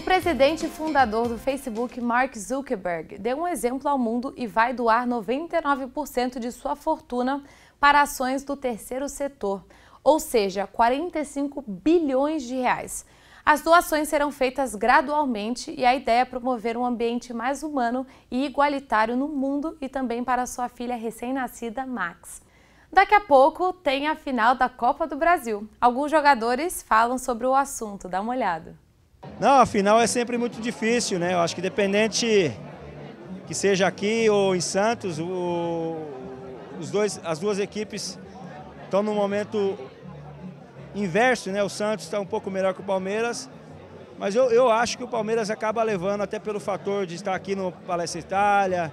O presidente fundador do Facebook, Mark Zuckerberg, deu um exemplo ao mundo e vai doar 99% de sua fortuna para ações do terceiro setor, ou seja, 45 bilhões de reais. As doações serão feitas gradualmente e a ideia é promover um ambiente mais humano e igualitário no mundo e também para sua filha recém-nascida, Max. Daqui a pouco tem a final da Copa do Brasil. Alguns jogadores falam sobre o assunto, dá uma olhada. Não, a final é sempre muito difícil, né? Eu acho que dependente que seja aqui ou em Santos, o, os dois, as duas equipes estão num momento inverso, né? O Santos está um pouco melhor que o Palmeiras, mas eu, eu acho que o Palmeiras acaba levando até pelo fator de estar aqui no Palestra Itália,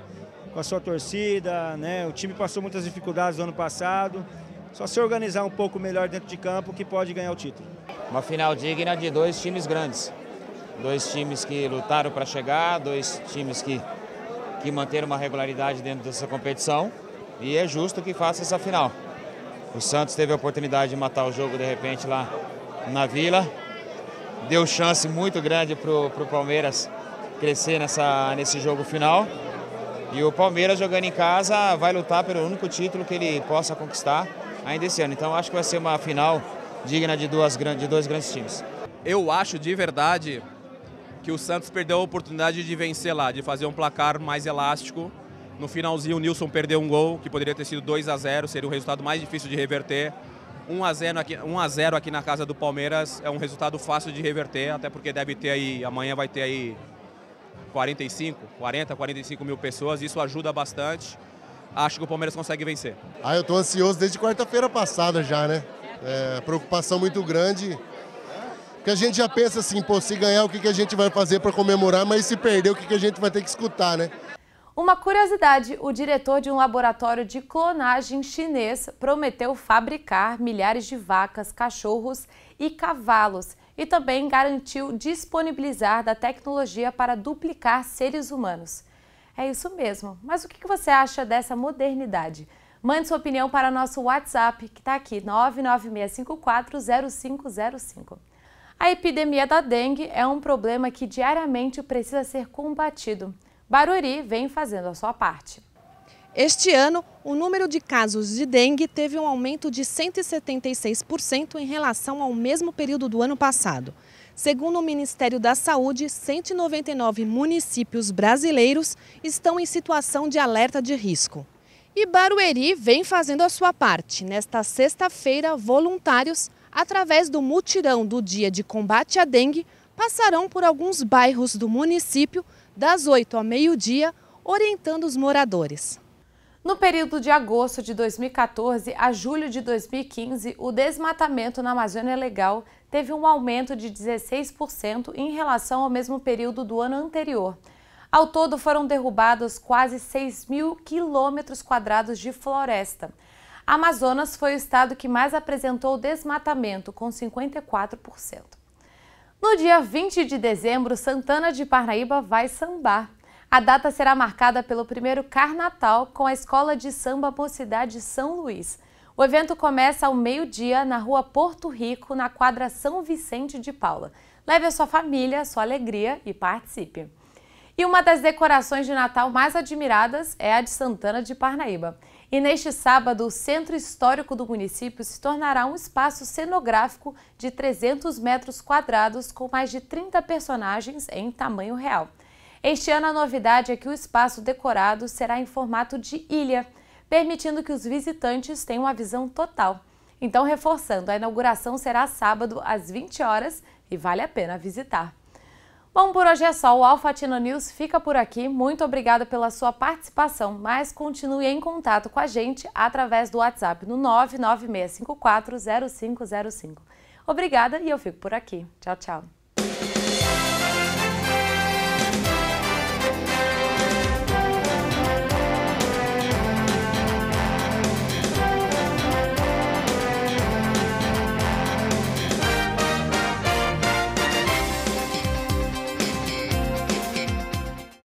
com a sua torcida, né? O time passou muitas dificuldades no ano passado. Só se organizar um pouco melhor dentro de campo que pode ganhar o título. Uma final digna de dois times grandes. Dois times que lutaram para chegar, dois times que, que manteram uma regularidade dentro dessa competição. E é justo que faça essa final. O Santos teve a oportunidade de matar o jogo de repente lá na Vila. Deu chance muito grande para o Palmeiras crescer nessa, nesse jogo final. E o Palmeiras jogando em casa vai lutar pelo único título que ele possa conquistar ainda esse ano. Então acho que vai ser uma final digna de, duas, de dois grandes times. Eu acho de verdade que o Santos perdeu a oportunidade de vencer lá, de fazer um placar mais elástico. No finalzinho, o Nilson perdeu um gol, que poderia ter sido 2 a 0 seria o resultado mais difícil de reverter. 1 a 0 aqui, 1 a 0 aqui na casa do Palmeiras é um resultado fácil de reverter, até porque deve ter aí, amanhã vai ter aí 45, 40, 45 mil pessoas, isso ajuda bastante. Acho que o Palmeiras consegue vencer. Ah, eu estou ansioso desde quarta-feira passada já, né? É, preocupação muito grande porque a gente já pensa assim, pô, se ganhar, o que, que a gente vai fazer para comemorar, mas se perder, o que, que a gente vai ter que escutar, né? Uma curiosidade: o diretor de um laboratório de clonagem chinês prometeu fabricar milhares de vacas, cachorros e cavalos e também garantiu disponibilizar da tecnologia para duplicar seres humanos. É isso mesmo, mas o que você acha dessa modernidade? Mande sua opinião para nosso WhatsApp, que está aqui, 996540505. A epidemia da dengue é um problema que diariamente precisa ser combatido. Barueri vem fazendo a sua parte. Este ano, o número de casos de dengue teve um aumento de 176% em relação ao mesmo período do ano passado. Segundo o Ministério da Saúde, 199 municípios brasileiros estão em situação de alerta de risco. E Barueri vem fazendo a sua parte. Nesta sexta-feira, voluntários através do mutirão do Dia de Combate à Dengue, passarão por alguns bairros do município das 8 ao meio-dia, orientando os moradores. No período de agosto de 2014 a julho de 2015, o desmatamento na Amazônia Legal teve um aumento de 16% em relação ao mesmo período do ano anterior. Ao todo, foram derrubados quase 6 mil quilômetros quadrados de floresta. Amazonas foi o estado que mais apresentou desmatamento, com 54%. No dia 20 de dezembro, Santana de Parnaíba vai sambar. A data será marcada pelo primeiro Carnatal com a Escola de Samba Mocidade São Luís. O evento começa ao meio-dia na rua Porto Rico, na quadra São Vicente de Paula. Leve a sua família, sua alegria e participe. E uma das decorações de Natal mais admiradas é a de Santana de Parnaíba. E neste sábado, o Centro Histórico do município se tornará um espaço cenográfico de 300 metros quadrados com mais de 30 personagens em tamanho real. Este ano, a novidade é que o espaço decorado será em formato de ilha, permitindo que os visitantes tenham uma visão total. Então, reforçando, a inauguração será sábado às 20 horas e vale a pena visitar. Bom, por hoje é só. O Tino News fica por aqui. Muito obrigada pela sua participação, mas continue em contato com a gente através do WhatsApp no 996540505. Obrigada e eu fico por aqui. Tchau, tchau.